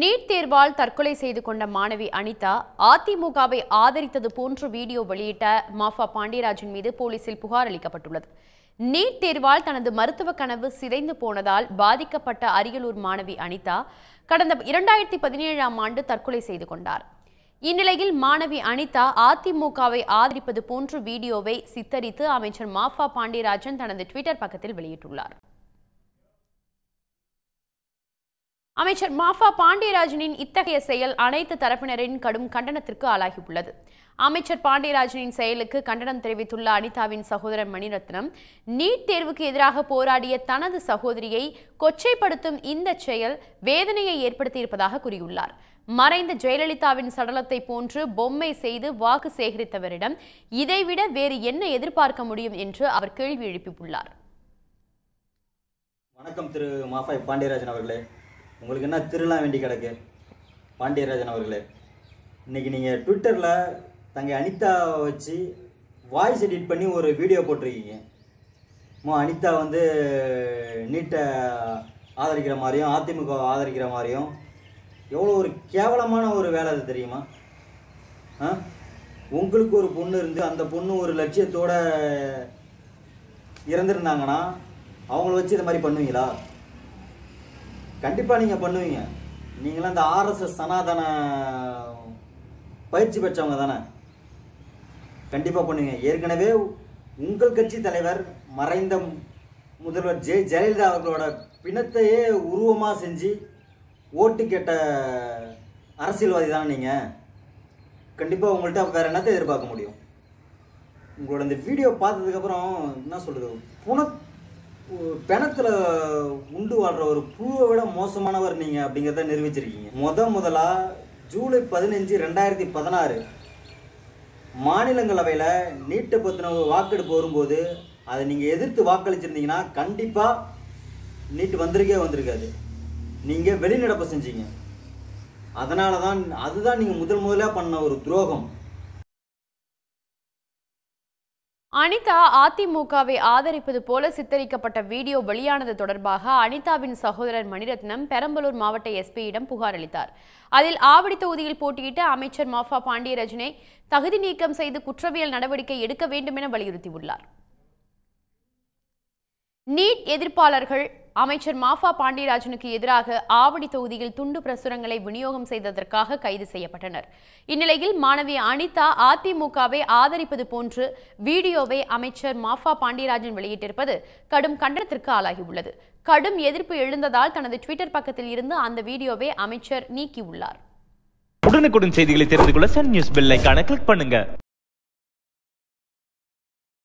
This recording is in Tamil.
நீட் தேர்வால் தற்கொலை செய்து கொண்ட மாணவி அனிதா அதிமுகவை ஆதரித்தது போன்று வீடியோ வெளியிட்ட மாஃபா பாண்டியராஜன் மீது போலீசில் புகார் அளிக்கப்பட்டுள்ளது நீட் தேர்வால் தனது மருத்துவ கனவு சிதைந்து போனதால் பாதிக்கப்பட்ட அரியலூர் மாணவி அனிதா கடந்த இரண்டாயிரத்தி பதினேழாம் ஆண்டு தற்கொலை செய்து கொண்டார் இந்நிலையில் மாணவி அனிதா அதிமுகவை ஆதரிப்பது போன்று வீடியோவை சித்தரித்து அமைச்சர் மாஃபா பாண்டியராஜன் தனது ட்விட்டர் பக்கத்தில் வெளியிட்டுள்ளார் அமைச்சர் மாஃபா பாண்டியராஜனின் இத்தகைய செயல் அனைத்து தரப்பினரின் கடும் கண்டனத்திற்கு ஆளாகியுள்ளது அமைச்சர் பாண்டியராஜனின் செயலுக்கு கண்டனம் தெரிவித்துள்ள அனிதாவின் சகோதரன் மணிரத்னம் நீட் தேர்வுக்கு எதிராக போராடிய தனது சகோதரியை கொச்சைப்படுத்தும் இந்த செயல் வேதனையை ஏற்படுத்தியிருப்பதாக கூறியுள்ளார் மறைந்த ஜெயலலிதாவின் சடலத்தை போன்று பொம்மை செய்து வாக்கு சேகரித்தவரிடம் இதைவிட வேறு என்ன எதிர்பார்க்க முடியும் என்று அவர் கேள்வி எழுப்பியுள்ளார் வணக்கம் திரு மாஃபாய் பாண்டியராஜன் அவர்களே உங்களுக்கு என்ன திருலாம் வேண்டி கிடக்கு பாண்டியராஜன் அவர்களே இன்றைக்கி நீங்கள் ட்விட்டரில் தங்க அனிதா வச்சு வாய்ஸ் எடிட் பண்ணி ஒரு வீடியோ போட்டிருக்கீங்க மோ அனிதா வந்து நீட்டை ஆதரிக்கிற மாதிரியும் அதிமுக ஆதரிக்கிற மாதிரியும் எவ்வளோ ஒரு கேவலமான ஒரு வேலை அது தெரியுமா ஆ உங்களுக்கு ஒரு பொண்ணு இருந்து அந்த பொண்ணு ஒரு லட்சியத்தோடு இறந்துருந்தாங்கன்னா அவங்கள வச்சு இதை மாதிரி பண்ணுவீங்களா கண்டிப்பாக நீங்கள் பண்ணுவீங்க நீங்களாம் இந்த ஆர்எஸ்எஸ் சனாதன பயிற்சி பெற்றவங்க தானே கண்டிப்பாக பண்ணுவீங்க ஏற்கனவே உங்கள் கட்சி தலைவர் மறைந்த முதல்வர் ஜெ ஜெயலலிதா அவர்களோட பிணத்தையே உருவமாக செஞ்சு ஓட்டு கேட்ட அரசியல்வாதி தானே நீங்கள் கண்டிப்பாக உங்கள்கிட்ட வேறு என்னத்தை எதிர்பார்க்க முடியும் உங்களோட இந்த வீடியோ பார்த்ததுக்கப்புறம் என்ன சொல்கிறது புன பிணத்தில் உண்டு வாழ்கிற ஒரு புழுவை விட மோசமானவர் நீங்கள் அப்படிங்கிறத நிரூபிச்சிருக்கீங்க முத முதலாக ஜூலை பதினஞ்சு ரெண்டாயிரத்தி பதினாறு மாநிலங்களவையில் நீட்டை பத்தின வாக்கெடுப்பு வரும்போது அதை நீங்கள் எதிர்த்து வாக்களிச்சிருந்தீங்கன்னா கண்டிப்பாக நீட்டு வந்திருக்கே வந்திருக்காது நீங்கள் வெளிநடப்பு செஞ்சீங்க அதனால தான் அதுதான் நீங்கள் முதல் முதலாக பண்ண ஒரு துரோகம் அனிதா அதிமுகவை ஆதரிப்பது போல சித்தரிக்கப்பட்ட வீடியோ வெளியானது தொடர்பாக அனிதாவின் சகோதரர் மணிரத்னம் பெரம்பலூர் மாவட்ட எஸ்பியிடம் புகார் அளித்தார் அதில் ஆவடி தொகுதியில் போட்டியிட்ட அமைச்சர் மாஃபா பாண்டியராஜனை தகுதி நீக்கம் செய்து குற்றவியல் நடவடிக்கை எடுக்க வேண்டும் என வலியுறுத்தியுள்ளார் நீட் எதிர்ப்பாளர்கள் அமைச்சர் மாஃபா பாண்டியராஜனுக்கு எதிராக ஆவடி தொகுதியில் துண்டு பிரசுரங்களை விநியோகம் செய்ததற்காக கைது செய்யப்பட்டனர் இந்நிலையில் மாணவி அனிதா அதிமுகவை ஆதரிப்பது போன்று வீடியோவை அமைச்சர் மாஃபா பாண்டியராஜன் வெளியிட்டிருப்பது கடும் கண்டனத்திற்கு ஆளாகியுள்ளது கடும் எதிர்ப்பு எழுந்ததால் தனது ட்விட்டர் பக்கத்தில் இருந்து அந்த வீடியோவை அமைச்சர் நீக்கியுள்ளார் உடனுக்குடன் செய்திகளை தெரிந்து கொள்ள சன் நியூஸ் கிளிக் பண்ணுங்க